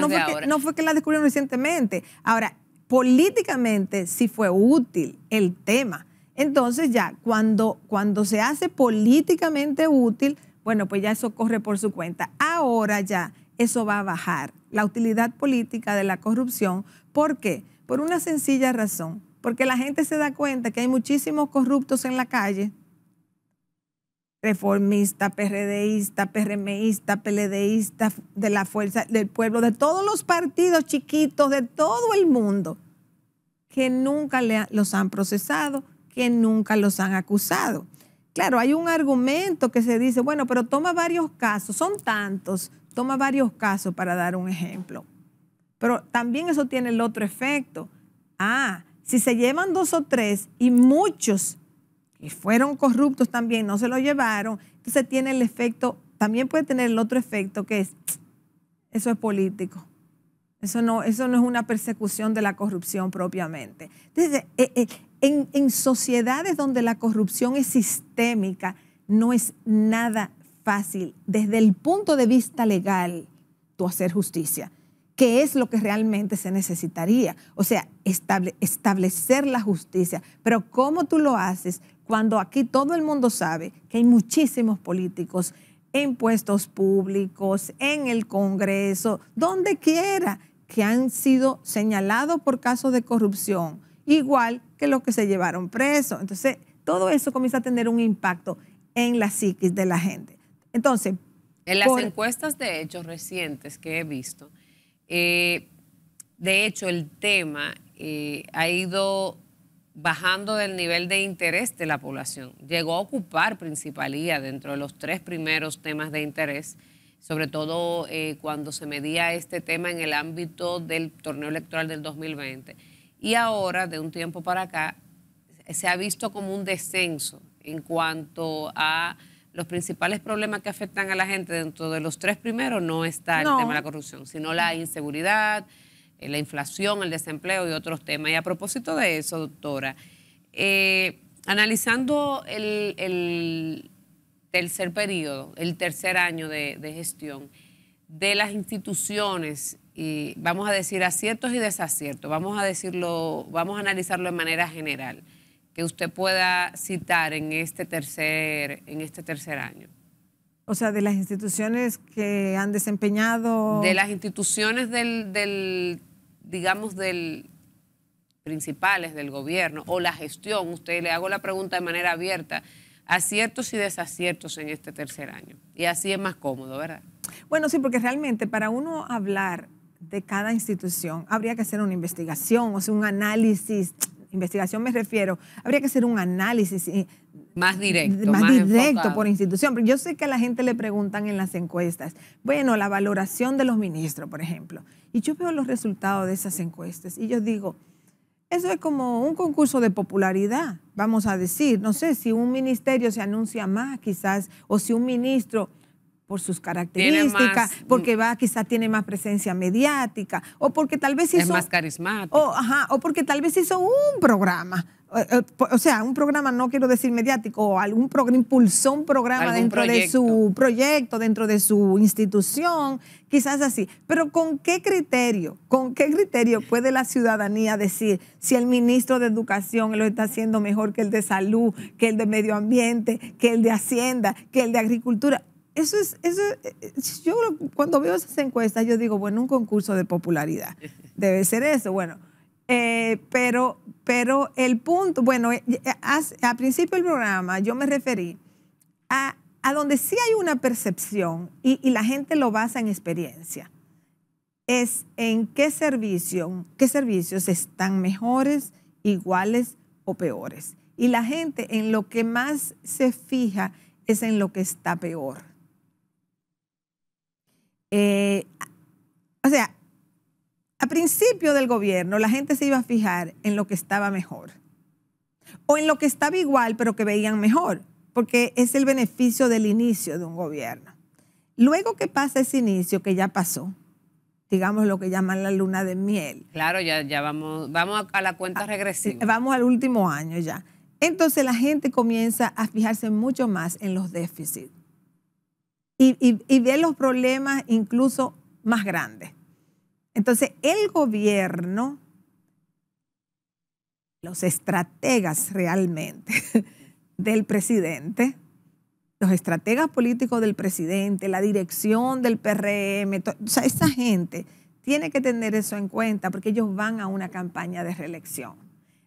No fue que, no, fue que, la descubrieron recientemente. Ahora, políticamente si fue útil el tema. Entonces ya, cuando, cuando se hace políticamente útil, bueno, pues ya eso corre por su cuenta. Ahora ya eso va a bajar, la utilidad política de la corrupción. ¿Por qué? Por una sencilla razón, porque la gente se da cuenta que hay muchísimos corruptos en la calle, reformista, PRDista, PRMista, PLDista, de la fuerza del pueblo, de todos los partidos chiquitos, de todo el mundo, que nunca los han procesado, que nunca los han acusado. Claro, hay un argumento que se dice, bueno, pero toma varios casos, son tantos, toma varios casos para dar un ejemplo. Pero también eso tiene el otro efecto. Ah, si se llevan dos o tres y muchos y fueron corruptos también, no se lo llevaron. Entonces tiene el efecto, también puede tener el otro efecto que es, eso es político. Eso no, eso no es una persecución de la corrupción propiamente. Entonces, eh, eh, en, en sociedades donde la corrupción es sistémica, no es nada fácil desde el punto de vista legal tú hacer justicia qué es lo que realmente se necesitaría. O sea, establecer la justicia. Pero ¿cómo tú lo haces cuando aquí todo el mundo sabe que hay muchísimos políticos en puestos públicos, en el Congreso, donde quiera, que han sido señalados por casos de corrupción, igual que los que se llevaron presos? Entonces, todo eso comienza a tener un impacto en la psiquis de la gente. Entonces... En las encuestas de hechos recientes que he visto, eh, de hecho, el tema eh, ha ido bajando del nivel de interés de la población. Llegó a ocupar principalía dentro de los tres primeros temas de interés, sobre todo eh, cuando se medía este tema en el ámbito del torneo electoral del 2020. Y ahora, de un tiempo para acá, se ha visto como un descenso en cuanto a los principales problemas que afectan a la gente dentro de los tres primeros no está el tema de la corrupción, sino la inseguridad, eh, la inflación, el desempleo y otros temas. Y a propósito de eso, doctora, eh, analizando el, tercer periodo, el tercer año de, de gestión de las instituciones, y vamos a decir aciertos y desaciertos, vamos a decirlo, vamos a analizarlo de manera general que usted pueda citar en este tercer, en este tercer año? O sea, de las instituciones que han desempeñado. De las instituciones del, del digamos, del principales del gobierno o la gestión. Usted le hago la pregunta de manera abierta. Aciertos y desaciertos en este tercer año. Y así es más cómodo, ¿verdad? Bueno, sí, porque realmente para uno hablar de cada institución habría que hacer una investigación, o sea, un análisis investigación me refiero, habría que hacer un análisis. Eh, más directo. Más, directo por institución. Pero yo sé que a la gente le preguntan en las encuestas, bueno, la valoración de los ministros, por ejemplo. Y yo veo los resultados de esas encuestas y yo digo, eso es como un concurso de popularidad, vamos a decir. No sé, si un ministerio se anuncia más quizás, o si un ministro por sus características, mm. porque va quizás tiene más presencia mediática, o porque tal vez hizo... Es más carismático. O, o porque tal vez hizo un programa. Eh, o, sea, un programa, no quiero decir mediático, o algún programa, impulsó un programa dentro de su proyecto, dentro de su institución, quizás así. Pero ¿con qué criterio, con qué criterio puede la ciudadanía decir si el ministro de Educación lo está haciendo mejor que el de Salud, que el de Medio Ambiente, que el de Hacienda, que el de Agricultura? eso es, eso, eh, yo cuando veo esas encuestas, yo digo, bueno, un concurso de popularidad. Debe ser eso, bueno. Eh, pero, pero el punto, bueno, eh, al principio del programa yo me referí a, donde sí hay una percepción y, y, la gente lo basa en experiencia, es en qué, servicio, qué servicios están mejores, iguales o peores. Y la gente en lo que más se fija es en lo que está peor. Eh, o sea, a principio del gobierno la gente se iba a fijar en lo que estaba mejor o en lo que estaba igual pero que veían mejor, porque es el beneficio del inicio de un gobierno. Luego que pasa ese inicio que ya pasó, digamos lo que llaman la luna de miel. Claro, ya, ya vamos, vamos a, la cuenta ah, regresiva. Vamos al último año ya. Entonces la gente comienza a fijarse mucho más en los déficits y, y, ve los problemas incluso más grandes. Entonces, el gobierno, los estrategas realmente del presidente, los estrategas políticos del presidente, la dirección del PRM, o sea, esa gente tiene que tener eso en cuenta porque ellos van a una campaña de reelección.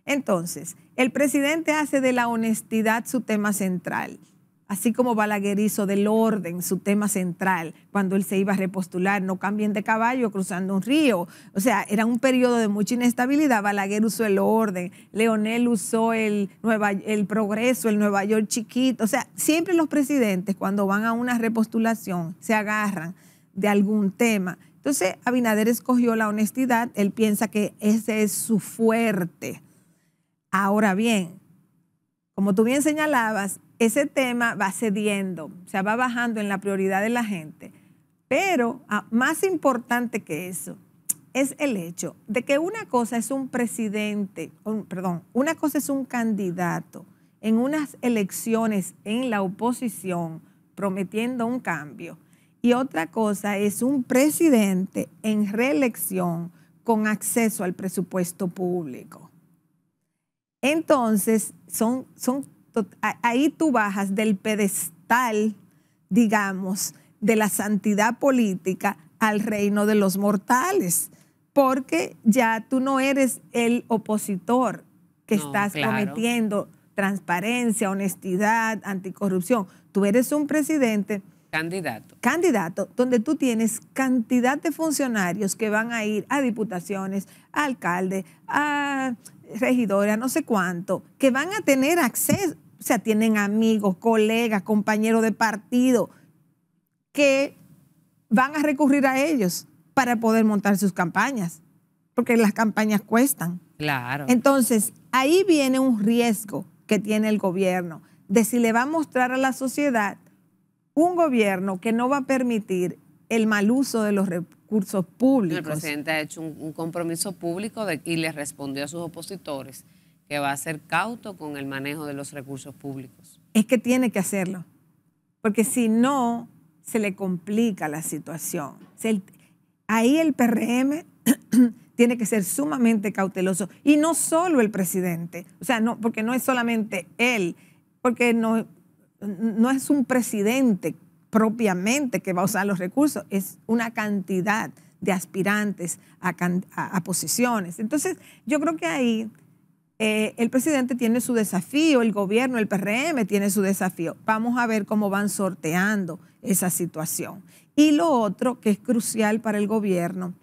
Entonces, el presidente hace de la honestidad su tema central así como Balaguer hizo del orden su tema central cuando él se iba a repostular, no cambien de caballo cruzando un río. O sea, era un periodo de mucha inestabilidad. Balaguer usó el orden, Leonel usó el, el progreso, el Nueva York chiquito. O sea, siempre los presidentes cuando van a una repostulación se agarran de algún tema. Entonces, Abinader escogió la honestidad, él piensa que ese es su fuerte. Ahora bien, como tú bien señalabas, ese tema va cediendo, o sea, va bajando en la prioridad de la gente. Pero ah, más importante que eso es el hecho de que una cosa es un presidente, perdón, una cosa es un candidato en unas elecciones en la oposición prometiendo un cambio y otra cosa es un presidente en reelección con acceso al presupuesto público. Entonces, son, son ahí tú bajas del pedestal, digamos, de la santidad política al reino de los mortales, porque ya tú no eres el opositor que estás cometiendo transparencia, honestidad, anticorrupción. Tú eres un presidente. Candidato. Candidato, donde tú tienes cantidad de funcionarios que van a ir a diputaciones, a alcalde, a regidora, no sé cuánto, que van a tener acceso, o sea, tienen amigos, colegas, compañeros de partido, que van a recurrir a ellos para poder montar sus campañas, porque las campañas cuestan. Claro. Entonces, ahí viene un riesgo que tiene el gobierno de si le va a mostrar a la sociedad un gobierno que no va a permitir el mal uso de los públicos. El presidente ha hecho un, compromiso público y le respondió a sus opositores que va a ser cauto con el manejo de los recursos públicos. Es que tiene que hacerlo, porque si no, se le complica la situación. ahí el PRM tiene que ser sumamente cauteloso, y no solo el presidente, o sea, no, porque no es solamente él, porque no, no es un presidente propiamente que va a usar los recursos, es una cantidad de aspirantes a, posiciones. Entonces, yo creo que ahí eh, el presidente tiene su desafío, el gobierno, el PRM tiene su desafío. Vamos a ver cómo van sorteando esa situación. Y lo otro que es crucial para el gobierno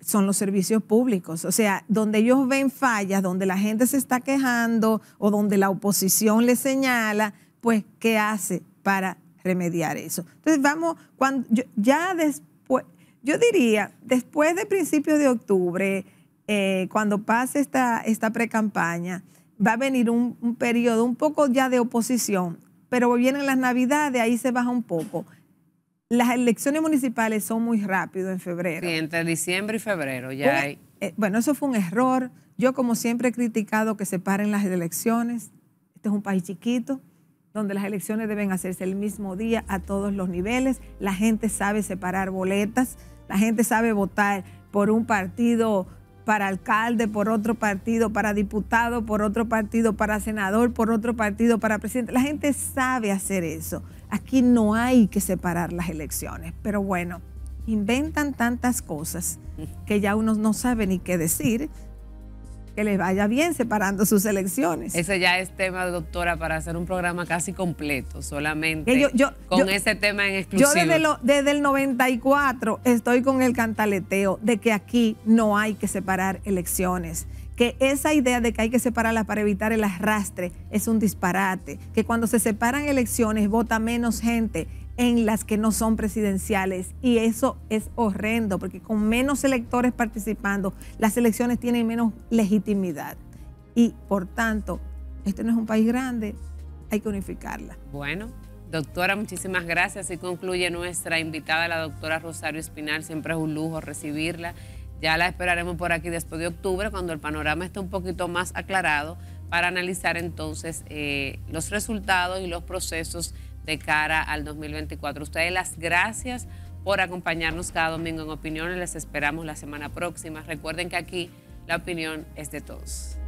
son los servicios públicos. O sea, donde ellos ven fallas, donde la gente se está quejando o donde la oposición le señala, pues, ¿qué hace para remediar eso. Entonces vamos, cuando, ya después, yo diría, después de principios de octubre, eh, cuando pase esta, esta pre va a venir un, periodo un poco ya de oposición, pero vienen las navidades, ahí se baja un poco las elecciones municipales son muy rápido en febrero. Sí, entre diciembre y febrero ya hay. Eh, bueno, eso fue un error. Yo, como siempre, he criticado que se paren las elecciones. Este es un país chiquito donde las elecciones deben hacerse el mismo día a todos los niveles. La gente sabe separar boletas, la gente sabe votar por un partido para alcalde, por otro partido, para diputado, por otro partido, para senador, por otro partido, para presidente. La gente sabe hacer eso. Aquí no hay que separar las elecciones. Pero bueno, inventan tantas cosas que ya uno no sabe ni qué decir que les vaya bien separando sus elecciones. Ese ya es tema, doctora, para hacer un programa casi completo, solamente yo, con ese tema en exclusiva. Yo desde el 94 estoy con el cantaleteo de que aquí no hay que separar elecciones que esa idea de que hay que separarlas para evitar el arrastre es un disparate, que cuando se separan elecciones vota menos gente, en las que no son presidenciales. Y eso es horrendo, porque con menos electores participando, las elecciones tienen menos legitimidad. Y por tanto, este no es un país grande, hay que unificarla. Bueno, doctora, muchísimas gracias. y concluye nuestra invitada, la doctora Rosario Espinal. Siempre es un lujo recibirla. Ya la esperaremos por aquí después de octubre, cuando el panorama esté un poquito más aclarado, para analizar entonces eh, los resultados y los procesos de cara al 2024. Ustedes las gracias por acompañarnos cada domingo en Opiniones. Les esperamos la semana próxima. Recuerden que aquí la opinión es de todos.